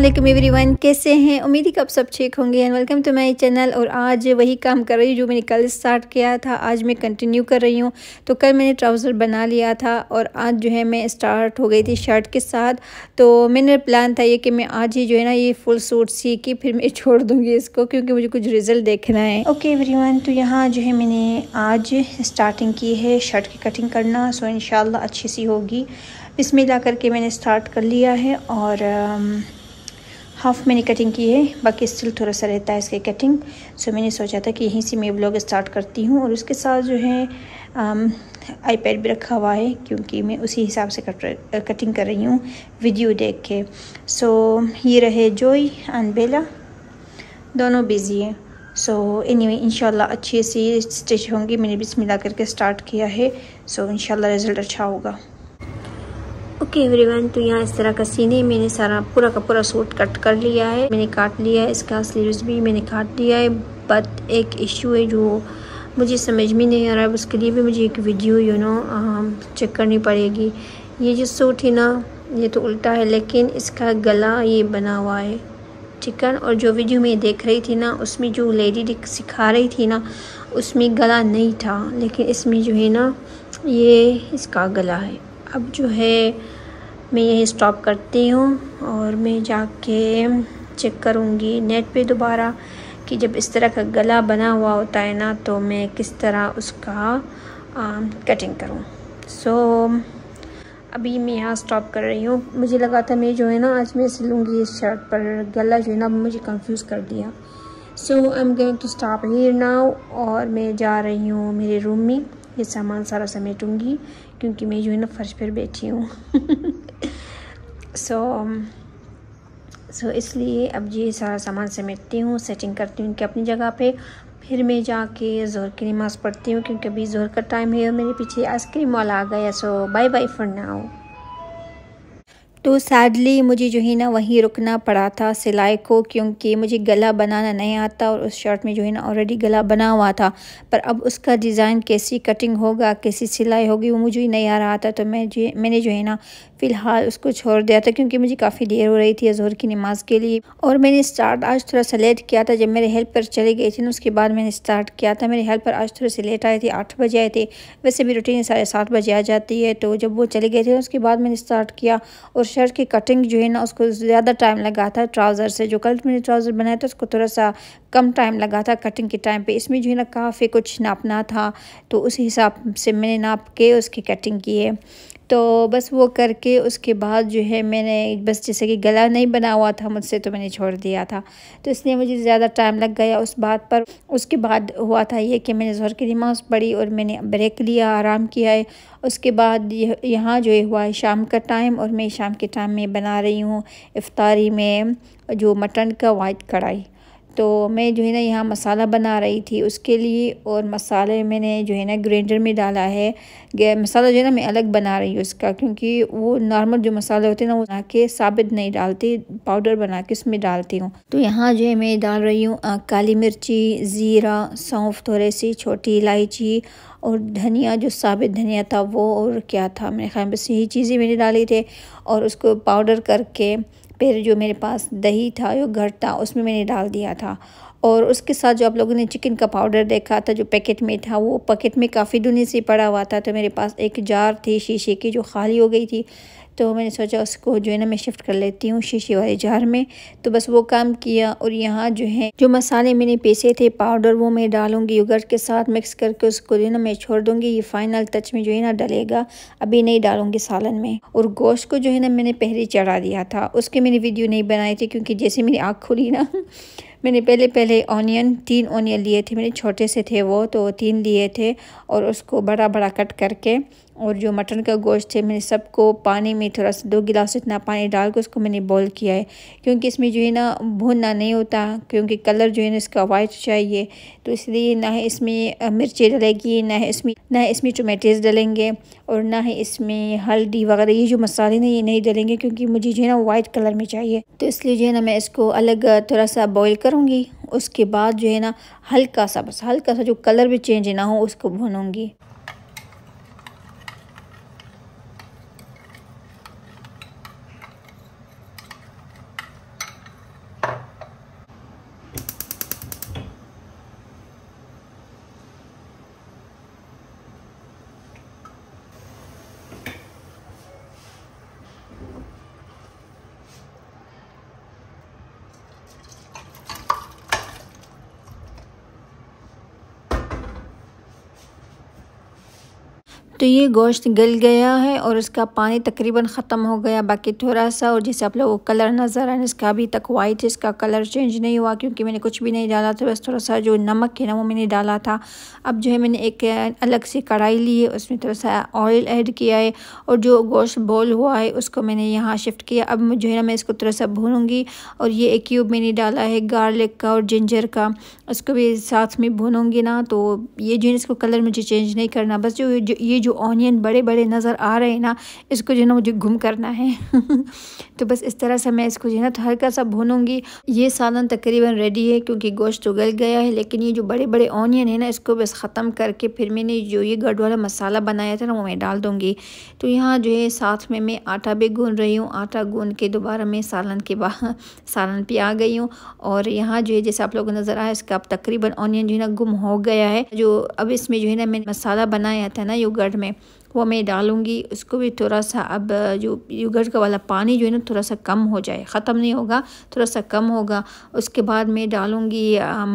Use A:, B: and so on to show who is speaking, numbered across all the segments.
A: Aslam every one कैसे हैं उम्मीद है कि आप सब ठीक होंगे and welcome to my channel और आज वही काम कर रही हूँ जो मैंने कल स्टार्ट किया था आज मैं कंटिन्यू कर रही हूँ तो कल मैंने ट्राउज़र बना लिया था और आज जो है मैं स्टार्ट हो गई थी शर्ट के साथ तो मैंने प्लान था ये कि मैं आज ही जो है ना ये फुल सूट सी के फिर मैं छोड़ दूँगी इसको क्योंकि मुझे कुछ रिजल्ट देखना है ओके एवरी वन तो यहाँ जो है मैंने आज स्टार्टिंग की है शर्ट की कटिंग करना सो इन अच्छी सी होगी इसमें ला करके मैंने स्टार्ट कर लिया है और um, हाफ मैंने कटिंग की है बाकी स्टिल थोड़ा सा रहता है इसकी कटिंग सो मैंने सोचा था कि यहीं से मैं ब्लॉग स्टार्ट करती हूँ और उसके साथ जो है आईपैड um, भी रखा हुआ है क्योंकि मैं उसी हिसाब से कट कटिंग uh, कर रही हूँ वीडियो देख के सो so, ये रहे जोई एंड बेला दोनों बिज़ी हैं सो एनी इनशाला अच्छी सी स्टिच होंगी मैंने बिस्मिल्लाह करके स्टार्ट किया है सो so, इनशाला रिज़ल्ट अच्छा होगा ओके एवरीवन तो यहाँ इस तरह का सीने मैंने सारा पूरा का पूरा सूट कट कर लिया है मैंने काट लिया है इसका स्लीव्स भी मैंने काट लिया है बट एक इशू है जो मुझे समझ में नहीं आ रहा है उसके लिए भी मुझे एक वीडियो यू नो चेक करनी पड़ेगी ये जो सूट है ना ये तो उल्टा है लेकिन इसका गला ये बना हुआ है ठीक है और जो वीडियो मैं देख रही थी ना उसमें जो लेडी सिखा रही थी ना उसमें गला नहीं था लेकिन इसमें जो है ना ये इसका गला है अब जो है मैं यही स्टॉप करती हूँ और मैं जाके चेक करूँगी नेट पे दोबारा कि जब इस तरह का गला बना हुआ होता है ना तो मैं किस तरह उसका आ, कटिंग करूँ सो so, अभी मैं यहाँ स्टॉप कर रही हूँ मुझे लगा था मैं जो है ना आज मैं सिलूँगी इस शर्ट पर गला जो है ना मुझे कंफ्यूज कर दिया so I am going to stop here now और मैं जा रही हूँ मेरे रूम में ये सामान सारा समेटूँगी क्योंकि मैं जो है ना फर्श पर बैठी हूँ सो सो um, so, इसलिए अब ये सारा सामान समेटती हूँ सेटिंग करती हूँ कि अपनी जगह पे फिर मैं जाके जोर की नमाज़ पढ़ती हूँ क्योंकि अभी जोर का टाइम है और मेरे पीछे आइसक्रीम वाला आ गया so bye bye for now तो सैडली मुझे जो है ना वहीं रुकना पड़ा था सिलाई को क्योंकि मुझे गला बनाना नहीं आता और उस शर्ट में जो है ना ऑलरेडी गला बना हुआ था पर अब उसका डिज़ाइन कैसी कटिंग होगा कैसी सिलाई होगी वो मुझे नहीं आ रहा था तो मैं जो मैंने जो है ना फ़िलहाल उसको छोड़ दिया था क्योंकि मुझे काफ़ी देर हो रही थी जोर की नमाज़ के लिए और मैंने स्टार्ट आज थोड़ा सा लेट किया था जब मेरे हेल्पर चले गए थे ना उसके बाद मैंने स्टार्ट किया था मेरे हेल्पर आज थोड़े से लेट आए थे आठ बजे आए थे वैसे भी रूटीन साढ़े सात बजे आ जाती है तो जब वो चले गए थे उसके बाद मैंने स्टार्ट किया और शर्ट की कटिंग जो है ना उसको ज़्यादा टाइम लगा था ट्राउज़र से जो कल मैंने ट्राउज़र बनाया था उसको थोड़ा सा कम टाइम लगा था कटिंग के टाइम पे इसमें जो है ना काफ़ी कुछ नापना था तो उस हिसाब से मैंने नाप के उसकी कटिंग की है तो बस वो करके उसके बाद जो है मैंने बस जैसे कि गला नहीं बना हुआ था मुझसे तो मैंने छोड़ दिया था तो इसलिए मुझे ज़्यादा टाइम लग गया उस बात पर उसके बाद हुआ था ये कि मैंने जोर की नमाज़ पढ़ी और मैंने ब्रेक लिया आराम किया है उसके बाद यहाँ जो है हुआ है शाम का टाइम और मैं शाम के टाइम में बना रही हूँ इफ्तारी में जो मटन का वाइट कढ़ाई तो मैं जो है ना यहाँ मसाला बना रही थी उसके लिए और मसाले मैंने जो है ना ग्राइंडर में डाला है मसाला जो है ना मैं अलग बना रही हूँ उसका क्योंकि वो नॉर्मल जो मसाले होते हैं ना वो बना के साबित नहीं डालती पाउडर बना के उसमें डालती हूँ तो यहाँ जो है मैं डाल रही हूँ काली मिर्ची ज़ीरा सौंफ थोड़ी सी छोटी इलायची और धनिया जो साबित धनिया था वो और क्या था मेरे ख्याल बस यही चीज़ें मैंने डाली थी और उसको पाउडर करके फिर जो मेरे पास दही था जो घर था उसमें मैंने डाल दिया था और उसके साथ जो आप लोगों ने चिकन का पाउडर देखा था जो पैकेट में था वो पैकेट में काफ़ी दुनिया से पड़ा हुआ था तो मेरे पास एक जार थी शीशे की जो खाली हो गई थी तो मैंने सोचा उसको जो है ना मैं शिफ्ट कर लेती हूँ शीशे वाले जार में तो बस वो काम किया और यहाँ जो है जो मसाले मैंने पीसे थे पाउडर वो मैं डालूँगी योगर्ट के साथ मिक्स करके उसको जो है ना मैं छोड़ दूँगी ये फाइनल टच में जो है ना डलेगा अभी नहीं डालूँगी सालन में और गोश्त को जो है ना मैंने पहले चढ़ा दिया था उसकी मैंने वीडियो नहीं बनाई थी क्योंकि जैसे मेरी आँख खुली ना मैंने पहले पहले ऑनियन तीन ऑनियन लिए थे मेरे छोटे से थे वो तो तीन लिए थे और उसको बड़ा बड़ा कट करके और जो मटन का गोश्त है मैंने सबको पानी में थोड़ा सा दो गिलास इतना पानी डाल के उसको मैंने बॉईल किया है क्योंकि इसमें जो है ना भुनना नहीं होता क्योंकि कलर जो है ना इसका वाइट चाहिए तो इसलिए ना है इसमें मिर्ची डलेगी ना है इसमें ना है इसमें टोमेटोज डलेंगे और ना है इसमें हल्दी वगैरह ये जो मसाले ना ये नहीं डलेंगे क्योंकि मुझे जो है ना वाइट कलर में चाहिए तो इसलिए जो है ना मैं इसको अलग थोड़ा सा बॉयल करूँगी उसके बाद जो है ना हल्का सा बस हल्का सा जो कलर भी चेंज ना हो उसको भूनूंगी तो ये गोश्त गल गया है और इसका पानी तकरीबन ख़त्म हो गया बाकी थोड़ा सा और जैसे आप लोगों को कलर नज़र आए इसका अभी तक वाइट इसका कलर चेंज नहीं हुआ क्योंकि मैंने कुछ भी नहीं डाला था बस थोड़ा सा जो नमक है ना वो मैंने डाला था अब जो है मैंने एक अलग सी कढ़ाई ली है उसमें थोड़ा सा ऑयल ऐड किया है और जो गोश्त बॉल हुआ है उसको मैंने यहाँ शिफ्ट किया अब जो है ना मैं इसको थोड़ा सा भूनूँगी और ये एक क्यूब मैंने डाला है गार्लिक का और जिंजर का उसको भी साथ में भूनूँगी ना तो ये जो है इसको कलर मुझे चेंज नहीं करना बस जो ये जो जो ऑनियन बड़े बड़े नज़र आ रहे हैं ना इसको जो है ना मुझे गुम करना है तो बस इस तरह से मैं इसको जो है ना तो हल्का सा भूनूंगी ये सालन तकरीबन रेडी है क्योंकि गोश्त तो गल गया है लेकिन ये जो बड़े बड़े ऑनियन है ना इसको बस ख़त्म करके फिर मैंने जो ये गढ़ वाला मसाला बनाया था ना वो मैं डाल दूँगी तो यहाँ जो है साथ में मैं आटा भी गून रही हूँ आटा गून के दोबारा मैं सालन के बाहर सालन पे आ गई हूँ और यहाँ जो है जैसे आप लोगों को नज़र आया इसका अब तकरीबन ऑनियन जो है ना गुम हो गया है जो अब इसमें जो है ना मैंने मसाला बनाया था ना गर्ड में वो मैं डालूँगी उसको भी थोड़ा सा अब जो योगर्ट का वाला पानी जो है ना थोड़ा सा कम हो जाए ख़त्म नहीं होगा थोड़ा सा कम होगा उसके बाद मैं डालूँगी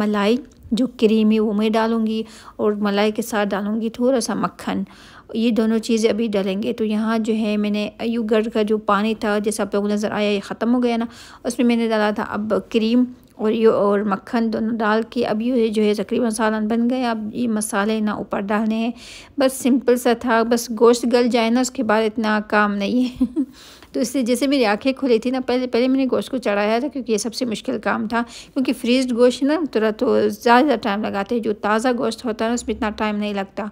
A: मलाई जो क्रीम है वो मैं डालूँगी और मलाई के साथ डालूँगी थोड़ा सा मक्खन ये दोनों चीज़ें अभी डालेंगे तो यहाँ जो है मैंने यूगर्ट का जो पानी था जैसा आप लोग नज़र आया ये ख़त्म हो गया ना उसमें मैंने डाला था अब क्रीम और ये और मक्खन दोनों डाल के अब ये जो है तकरीबन सालन बन गए अब ये मसाले ना ऊपर डालने हैं बस सिंपल सा था बस गोश्त गल जाए ना उसके बाद इतना काम नहीं है तो इससे जैसे मेरी आंखें खुली थी ना पहले पहले मैंने गोश्त को चढ़ाया था क्योंकि ये सबसे मुश्किल काम था क्योंकि फ्रीज गोश्त ना थोड़ा तो, तो ज़्यादा टाइम लगाते हैं जो ताज़ा गोश्त होता है ना उसमें इतना टाइम नहीं लगता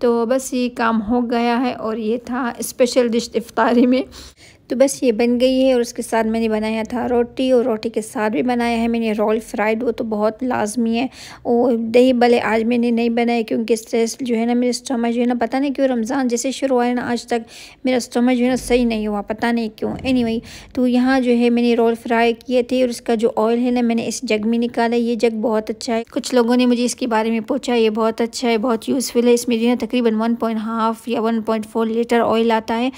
A: तो बस ये काम हो गया है और ये था स्पेशल डिश इफ्तारी में तो बस ये बन गई है और उसके साथ मैंने बनाया था रोटी और रोटी के साथ भी बनाया है मैंने रोल फ्राइड वो तो बहुत लाजमी है और दही भले आज मैंने नहीं बनाए क्योंकि स्ट्रेस जो है ना मेरे स्टमक जो है ना पता नहीं क्यों रमज़ान जैसे शुरू हुआ है ना आज तक मेरा स्टमक जो है ना सही नहीं हुआ पता नहीं क्यों एनी anyway, तो यहाँ जो है मैंने रोल फ्राई किए थे और इसका जो ऑयल है ना मैंने इस जग में निकाला ये जग बहुत अच्छा है कुछ लोगों ने मुझे इसके बारे में पूछा ये बहुत अच्छा है बहुत यूज़फुल है इसमें जो है तकरीबन वन पॉइंट हाफ या one point four litre oil आता है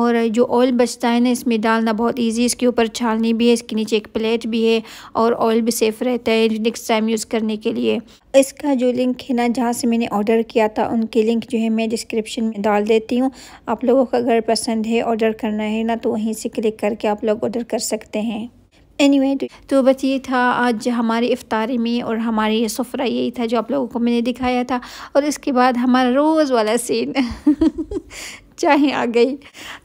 A: और जो ऑयल बचता है है ना इसमें डालना बहुत ईजी इसके ऊपर छालनी भी है इसके नीचे एक प्लेट भी है और ऑयल भी सेफ़ रहता है नेक्स्ट टाइम यूज़ करने के लिए इसका जो लिंक है ना जहाँ से मैंने ऑर्डर किया था उनके लिंक जो है मैं डिस्क्रिप्शन में डाल देती हूँ आप लोगों का अगर पसंद है ऑर्डर करना है ना तो वहीं से क्लिक करके आप लोग ऑर्डर कर सकते हैं एनी anyway, तो, तो बस ये था आज हमारे इफ्तारी में और हमारे ये सफ़रा यही था जो आप लोगों को मैंने दिखाया था और इसके बाद हमारा रोज़ वाला सीन चाहें आ गई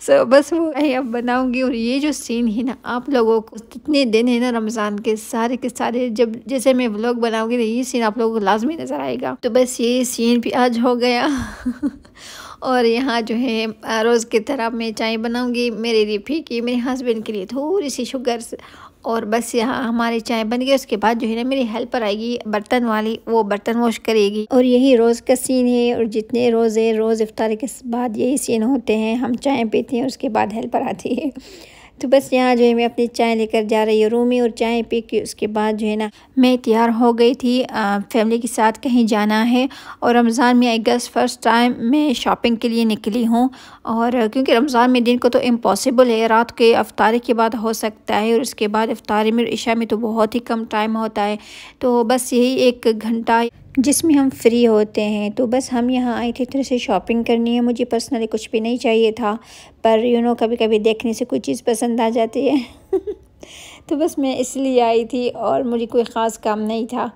A: सो बस वो मैं अब बनाऊंगी और ये जो सीन है ना आप लोगों को जितने दिन है ना रमज़ान के सारे के सारे जब जैसे मैं व्लॉग बनाऊंगी ना ये सीन आप लोगों को लाजमी नज़र आएगा तो बस ये सीन भी आज हो गया और यहाँ जो है रोज़ की तरह मैं चाय बनाऊँगी मेरे लिए फीकी मेरे हस्बैंड के लिए थोड़ी सी शुगर और बस यहाँ हमारी चाय बन गई उसके बाद जो है ना मेरी हेल्पर आएगी बर्तन वाली वो बर्तन वॉश करेगी और यही रोज़ का सीन है और जितने रोज़ है रोज़ इफ्तार के बाद यही सीन होते हैं हम चाय पीते हैं उसके बाद हेल्पर आती है तो बस यहाँ जो है मैं अपनी चाय लेकर जा रही हूँ रूमी और चाय पी के उसके बाद जो है ना मैं तैयार हो गई थी आ, फैमिली के साथ कहीं जाना है और रमज़ान में आई गेस फर्स्ट टाइम मैं शॉपिंग के लिए निकली हूँ और क्योंकि रमज़ान में दिन को तो इम्पॉसिबल है रात के अफ्तारी के बाद हो सकता है और उसके बाद अफ्तारी में और इशा में तो बहुत ही कम टाइम होता है तो बस यही एक घंटा जिसमें हम फ्री होते हैं तो बस हम यहाँ आए थे थोड़े से शॉपिंग करनी है मुझे पर्सनली कुछ भी नहीं चाहिए था पर यू नो कभी कभी देखने से कोई चीज़ पसंद आ जाती है तो बस मैं इसलिए आई थी और मुझे कोई ख़ास काम नहीं था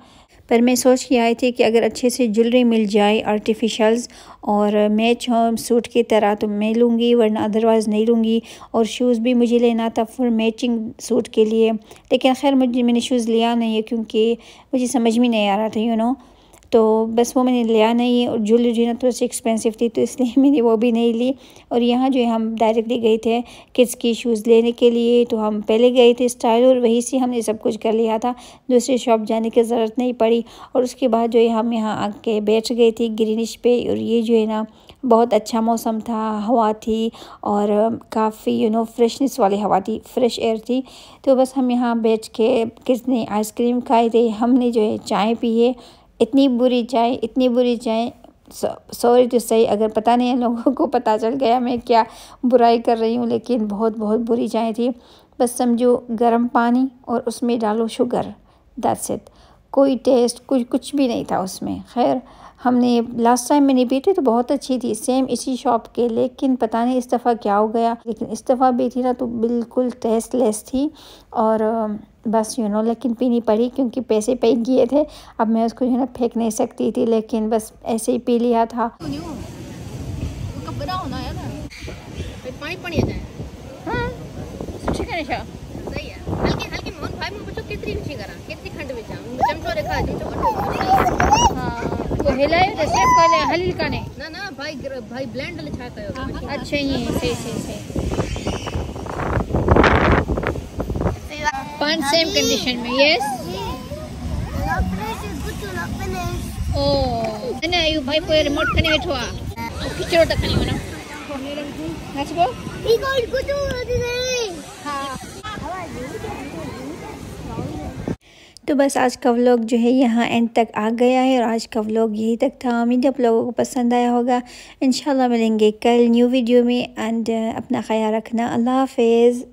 A: पर मैं सोच के आई थी कि अगर अच्छे से ज्वेलरी मिल जाए आर्टिफिशल्स और मैच हो सूट की तरह तो मैं लूँगी वरना अदरवाइज़ नहीं लूँगी और शूज़ भी मुझे लेना था फुल मैचिंग सूट के लिए लेकिन खैर मुझे मैंने शूज़ लिया नहीं है क्योंकि मुझे समझ में नहीं आ रहा था यू नो तो बस वो मैंने लिया नहीं और ज्वेलरी जो है ना थोड़ी सी एक्सपेंसिव थी तो इसलिए मैंने वो भी नहीं ली और यहाँ जो है हम डायरेक्टली गए थे किड्स की शूज़ लेने के लिए तो हम पहले गए थे स्टाइल और वहीं से हमने सब कुछ कर लिया था दूसरी शॉप जाने की ज़रूरत नहीं पड़ी और उसके बाद जो है हम यहाँ आके बैठ गए थे ग्रीनिश पे और ये जो है ना बहुत अच्छा मौसम था हवा थी और काफ़ी यू नो फ्रेशनेस वाली हवा थी फ्रेश एयर थी तो बस हम यहाँ बैठ के किसने आइसक्रीम खाए थे हमने जो है चाय पी है इतनी बुरी चाय इतनी बुरी चाय सॉरी तो सही अगर पता नहीं है लोगों को पता चल गया मैं क्या बुराई कर रही हूँ लेकिन बहुत बहुत बुरी चाय थी बस समझो गर्म पानी और उसमें डालो शुगर दैट्स इट कोई टेस्ट कुछ कुछ भी नहीं था उसमें खैर हमने लास्ट टाइम मैंने पी थी तो बहुत अच्छी थी सेम इसी शॉप के लेकिन पता नहीं इस दफ़ा क्या हो गया लेकिन इस दफ़ा भी थी ना तो बिल्कुल लेस थी और बस यू नो लेकिन पीनी पड़ी क्योंकि पैसे पे किए थे अब मैं उसको जो है ना फेंक नहीं सकती थी लेकिन बस ऐसे ही पी लिया था हिलायो हल हाँ। ना ना भाई भाई ब्लेंड अच्छा सही सही सही one same condition में yes ओ अने यू भाई पे रिमोट कने बैठो आ खिचड़ो तक कने वना नाच गो ई को गुतु तो बस आज का व्लॉग जो है यहाँ एंड तक आ गया है और आज का व्लॉग यही तक था उम्मीद आप लोगों को पसंद आया होगा इंशाल्लाह मिलेंगे कल न्यू वीडियो में एंड अपना ख्याल रखना अल्लाह हाफिज़